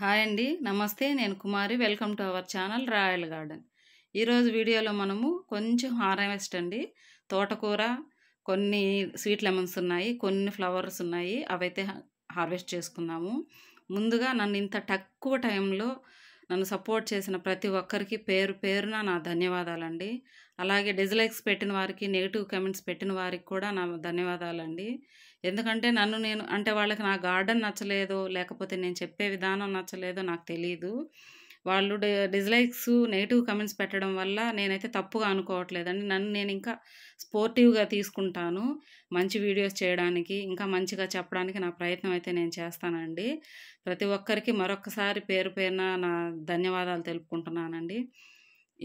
hi అండి నమస్తే నేను Kumari welcome to our channel Royal Garden ఈరోజు వీడియోలో మనము కొంచెం హార్వెస్ట్ అండి తోటకూర కొన్ని స్వీట్ లెమన్స్ ఉన్నాయి కొన్ని ఫ్లవర్స్ ఉన్నాయి అవైతే హార్వెస్ట్ చేసుకున్నాము ముందుగా నన్ను ఇంత తక్కువ టైంలో నన్ను సపోర్ట్ చేసిన ప్రతి ఒక్కరికి పేరు పేరున నా ధన్యవాదాలండి అలాగే డిజ్లైక్స్ పెట్టిన వారికి నెగిటివ్ కమెంట్స్ పెట్టిన వారికి కూడా నా ధన్యవాదాలండి ఎందుకంటే నన్ను నేను అంటే వాళ్ళకి నా గార్డెన్ నచ్చలేదు లేకపోతే నేను చెప్పే విధానం నచ్చలేదో నాకు తెలియదు వాళ్ళు డిజ్లైక్స్ నెగిటివ్ కమెంట్స్ పెట్టడం వల్ల నేనైతే తప్పుగా అనుకోవట్లేదండి నన్ను నేను ఇంకా స్పోర్టివ్గా తీసుకుంటాను మంచి వీడియోస్ చేయడానికి ఇంకా మంచిగా చెప్పడానికి నా ప్రయత్నం అయితే నేను చేస్తానండి ప్రతి ఒక్కరికి మరొక్కసారి పేరు పేరున నా ధన్యవాదాలు తెలుపుకుంటున్నానండి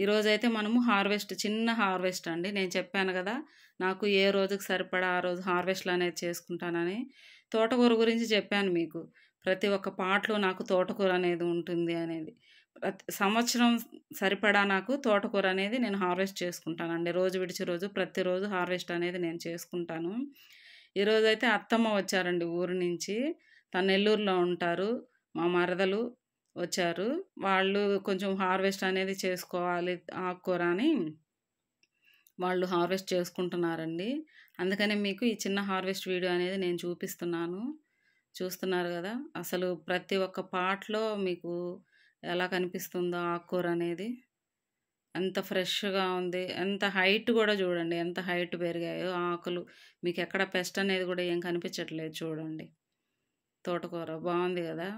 ఈరోజైతే మనము హార్వెస్ట్ చిన్న హార్వెస్ట్ అండి నేను చెప్పాను కదా నాకు ఏ రోజుకి సరిపడా ఆ రోజు హార్వెస్ట్లు అనేది చేసుకుంటానని తోటకూర గురించి చెప్పాను మీకు ప్రతి ఒక్క పాటలో నాకు తోటకూర అనేది ఉంటుంది అనేది ప్రతి సంవత్సరం సరిపడా నాకు తోటకూర అనేది నేను హార్వెస్ట్ చేసుకుంటానండి రోజు విడిచి రోజు ప్రతిరోజు హార్వెస్ట్ అనేది నేను చేసుకుంటాను ఈరోజైతే అత్తమ్మ వచ్చారండి ఊరు నుంచి తన నెల్లూరులో ఉంటారు మా మరదలు వచ్చారు వాళ్ళు కొంచెం హార్వెస్ట్ అనేది చేసుకోవాలి ఆకుకూర అని వాళ్ళు హార్వెస్ట్ చేసుకుంటున్నారండి అందుకనే మీకు ఈ చిన్న హార్వెస్ట్ వీడియో అనేది నేను చూపిస్తున్నాను చూస్తున్నారు కదా అసలు ప్రతి ఒక్క పాటలో మీకు ఎలా కనిపిస్తుందో ఆకుకూర అనేది ఎంత ఫ్రెష్గా ఉంది ఎంత హైట్ కూడా చూడండి ఎంత హైట్ పెరిగాయో ఆకులు మీకు ఎక్కడ పెస్ట్ అనేది కూడా ఏం కనిపించట్లేదు చూడండి తోటకూర బాగుంది కదా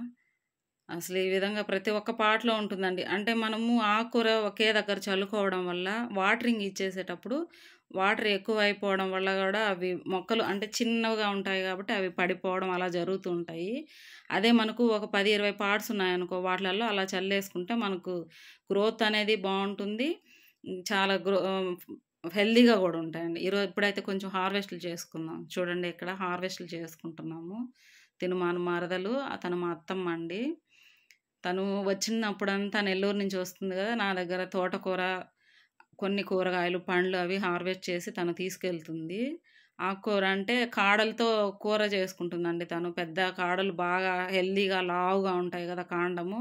అసలు ఈ విధంగా ప్రతి ఒక్క పాటలో ఉంటుందండి అంటే మనము ఆకుకూర ఒకే దగ్గర చల్లుకోవడం వల్ల వాటరింగ్ ఇచ్చేసేటప్పుడు వాటర్ ఎక్కువ అయిపోవడం వల్ల కూడా అవి మొక్కలు అంటే చిన్నగా ఉంటాయి కాబట్టి అవి పడిపోవడం అలా జరుగుతూ ఉంటాయి అదే మనకు ఒక పది ఇరవై పార్ట్స్ ఉన్నాయనుకో వాటిలలో అలా చల్లేసుకుంటే మనకు గ్రోత్ అనేది బాగుంటుంది చాలా గ్రో హెల్దీగా కూడా ఉంటాయండి ఈరోజు ఇప్పుడైతే కొంచెం హార్వెస్ట్లు చేసుకుందాం చూడండి ఇక్కడ హార్వెస్ట్లు చేసుకుంటున్నాము తిను మరదలు అతను మా అత్తమ్మ అండి తను వచ్చినప్పుడంతా నెల్లూరు నుంచి వస్తుంది కదా నా దగ్గర తోటకూర కొన్ని కూరగాయలు పండ్లు అవి హార్వెస్ట్ చేసి తను తీసుకెళ్తుంది ఆకుకూర అంటే కాడలతో కూర చేసుకుంటుందండి తను పెద్ద కాడలు బాగా హెల్దీగా లావుగా ఉంటాయి కదా కాండము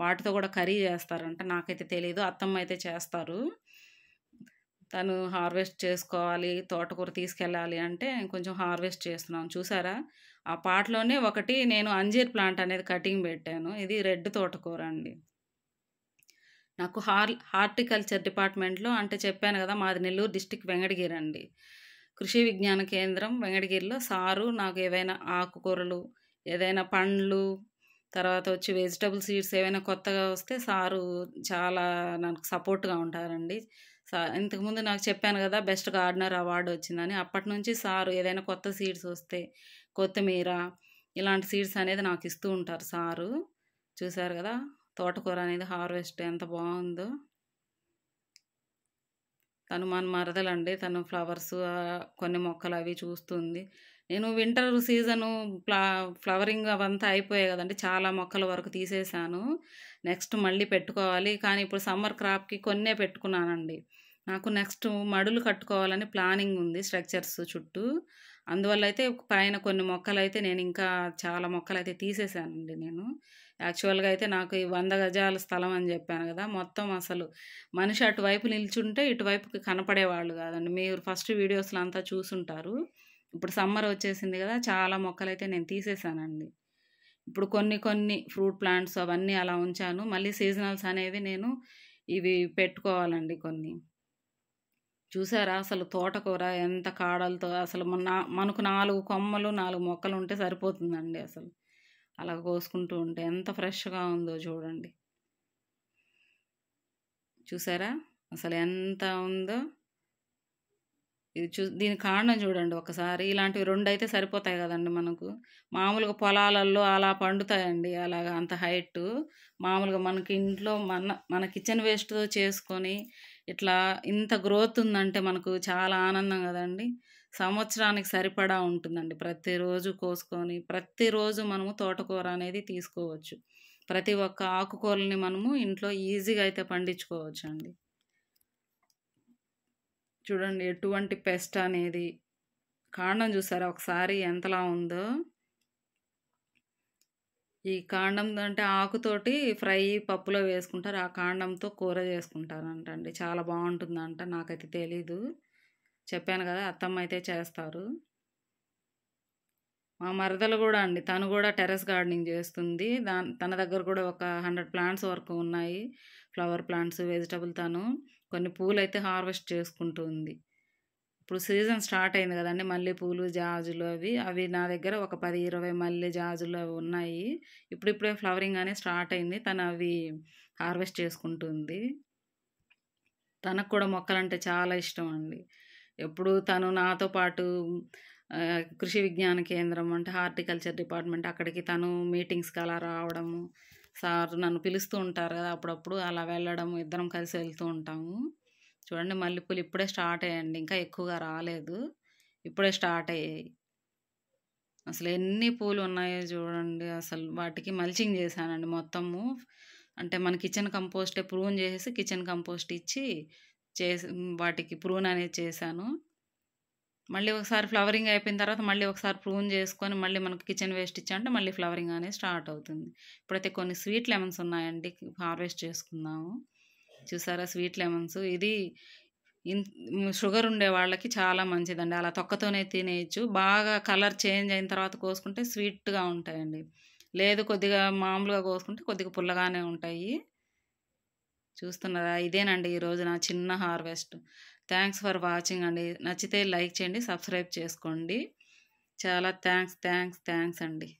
వాటితో కూడా కర్రీ చేస్తారంట నాకైతే తెలియదు అత్తమ్మ అయితే చేస్తారు తను హార్వెస్ట్ చేసుకోవాలి తోటకూర తీసుకెళ్ళాలి అంటే కొంచెం హార్వెస్ట్ చేస్తున్నాం చూసారా ఆ పాటలోనే ఒకటి నేను అంజీర్ ప్లాంట్ అనేది కటింగ్ పెట్టాను ఇది రెడ్ తోటకూర అండి నాకు హార్ హార్టికల్చర్ డిపార్ట్మెంట్లో అంటే చెప్పాను కదా మాది నెల్లూరు డిస్టిక్ వెంగడగిరి అండి కృషి విజ్ఞాన కేంద్రం వెంగడగిరిలో సారు నాకు ఏవైనా ఆకుకూరలు ఏదైనా పండ్లు తర్వాత వచ్చి వెజిటబుల్ సీడ్స్ ఏవైనా కొత్తగా వస్తే సారు చాలా నాకు సపోర్ట్గా ఉంటారండి సా ఇంతకుముందు నాకు చెప్పాను కదా బెస్ట్ గార్డనర్ అవార్డు వచ్చిందని అప్పటి నుంచి సారు ఏదైనా కొత్త సీడ్స్ వస్తే కొత్తిమీర ఇలాంటి సీడ్స్ అనేది నాకు ఇస్తూ ఉంటారు సారు చూసారు కదా తోటకూర అనేది హార్వెస్ట్ ఎంత బాగుందో తను మన మరదలండి తను ఫ్లవర్స్ కొన్ని మొక్కలు అవి చూస్తుంది నేను వింటర్ సీజను ఫ్లా ఫ్లవరింగ్ అవంతా అయిపోయాయి కదండి చాలా మొక్కల వరకు తీసేశాను నెక్స్ట్ మళ్ళీ పెట్టుకోవాలి కానీ ఇప్పుడు సమ్మర్ క్రాప్కి కొన్నే పెట్టుకున్నానండి నాకు నెక్స్ట్ మడులు కట్టుకోవాలని ప్లానింగ్ ఉంది స్ట్రక్చర్స్ చుట్టూ అందువల్ల అయితే పైన కొన్ని మొక్కలు అయితే నేను ఇంకా చాలా మొక్కలు అయితే తీసేసానండి నేను యాక్చువల్గా అయితే నాకు ఈ వంద గజాల స్థలం అని చెప్పాను కదా మొత్తం అసలు మనిషి అటువైపు నిల్చుంటే ఇటువైపు కనపడేవాళ్ళు కాదండి మీరు ఫస్ట్ వీడియోస్లో అంతా చూసుంటారు ఇప్పుడు సమ్మర్ వచ్చేసింది కదా చాలా మొక్కలైతే నేను తీసేసానండి ఇప్పుడు కొన్ని కొన్ని ఫ్రూట్ ప్లాంట్స్ అవన్నీ అలా ఉంచాను మళ్ళీ సీజనల్స్ అనేవి నేను ఇవి పెట్టుకోవాలండి కొన్ని చూసారా అసలు తోటకూర ఎంత కాడలతో అసలు మన మనకు నాలుగు కొమ్మలు నాలుగు మొక్కలు ఉంటే సరిపోతుందండి అసలు అలా కోసుకుంటూ ఉంటే ఎంత ఫ్రెష్గా ఉందో చూడండి చూసారా అసలు ఎంత ఉందో ఇది చూ దీని కారణం చూడండి ఒకసారి ఇలాంటివి రెండు అయితే సరిపోతాయి కదండి మనకు మామూలుగా పొలాలలో అలా పండుతాయండి అలాగ అంత హైట్ మామూలుగా మనకి ఇంట్లో మన మన కిచెన్ వేస్ట్తో చేసుకొని ఇట్లా ఇంత గ్రోత్ ఉందంటే మనకు చాలా ఆనందం కదండి సంవత్సరానికి సరిపడా ఉంటుందండి ప్రతిరోజు కోసుకొని ప్రతిరోజు మనము తోటకూర అనేది తీసుకోవచ్చు ప్రతి ఒక్క ఆకుకూరని మనము ఇంట్లో ఈజీగా అయితే పండించుకోవచ్చు అండి చూడండి ఎటువంటి పెస్ట్ అనేది కాండం చూసారా ఒకసారి ఎంతలా ఉందో ఈ కాండం అంటే ఆకుతోటి ఫ్రై పప్పులో వేసుకుంటారు ఆ కాండంతో కూర చేసుకుంటారంట అండి చాలా బాగుంటుందంట నాకైతే తెలీదు చెప్పాను కదా అత్తమ్మ అయితే చేస్తారు మా మరదలు కూడా అండి తను కూడా టెర్రస్ గార్డెనింగ్ చేస్తుంది దా తన దగ్గర కూడా ఒక హండ్రెడ్ ప్లాంట్స్ వరకు ఉన్నాయి ఫ్లవర్ ప్లాంట్స్ వెజిటబుల్ తను కొన్ని పూలు అయితే హార్వెస్ట్ చేసుకుంటుంది ఇప్పుడు సీజన్ స్టార్ట్ అయింది కదండి మల్లె పూలు జాజులు అవి అవి నా దగ్గర ఒక పది ఇరవై మల్లె జాజులు అవి ఉన్నాయి ఇప్పుడిప్పుడే ఫ్లవరింగ్ అనేది స్టార్ట్ అయింది తను అవి హార్వెస్ట్ చేసుకుంటుంది తనకు కూడా మొక్కలంటే చాలా ఇష్టం అండి ఎప్పుడు తను నాతో పాటు కృషి విజ్ఞాన కేంద్రం అంటే హార్టికల్చర్ డిపార్ట్మెంట్ అక్కడికి తను మీటింగ్స్కి అలా రావడము సార్ నన్ను పిలుస్తూ ఉంటారు కదా అప్పుడప్పుడు అలా వెళ్ళడం ఇద్దరం కలిసి వెళ్తూ ఉంటాము చూడండి మల్లెపూలు ఇప్పుడే స్టార్ట్ అయ్యండి ఇంకా ఎక్కువగా రాలేదు ఇప్పుడే స్టార్ట్ అయ్యాయి అసలు ఎన్ని పూలు ఉన్నాయో చూడండి అసలు వాటికి మల్చింగ్ చేశానండి మొత్తము అంటే మన కిచెన్ కంపోస్టే ప్రూన్ చేసేసి కిచెన్ కంపోస్ట్ ఇచ్చి చేసి వాటికి ప్రూన్ అనేది చేశాను మళ్ళీ ఒకసారి ఫ్లవరింగ్ అయిపోయిన తర్వాత మళ్ళీ ఒకసారి ప్రూన్ చేసుకొని మళ్ళీ మనకు కిచెన్ వేస్ట్ ఇచ్చామంటే మళ్ళీ ఫ్లవరింగ్ అనేది స్టార్ట్ అవుతుంది ఇప్పుడైతే కొన్ని స్వీట్ లెమన్స్ ఉన్నాయండి హార్వెస్ట్ చేసుకుందాము చూసారా స్వీట్ లెమన్స్ ఇది షుగర్ ఉండే వాళ్ళకి చాలా మంచిదండి అలా తొక్కతోనే తినేయచ్చు బాగా కలర్ చేంజ్ అయిన తర్వాత కోసుకుంటే స్వీట్గా ఉంటాయండి లేదు కొద్దిగా మామూలుగా కోసుకుంటే కొద్దిగా పుల్లగానే ఉంటాయి చూస్తున్నారా ఇదేనండి ఈరోజు నా చిన్న హార్వెస్ట్ థ్యాంక్స్ ఫర్ వాచింగ్ అండి నచ్చితే లైక్ చేయండి సబ్స్క్రైబ్ చేసుకోండి చాలా థ్యాంక్స్ థ్యాంక్స్ థ్యాంక్స్ అండి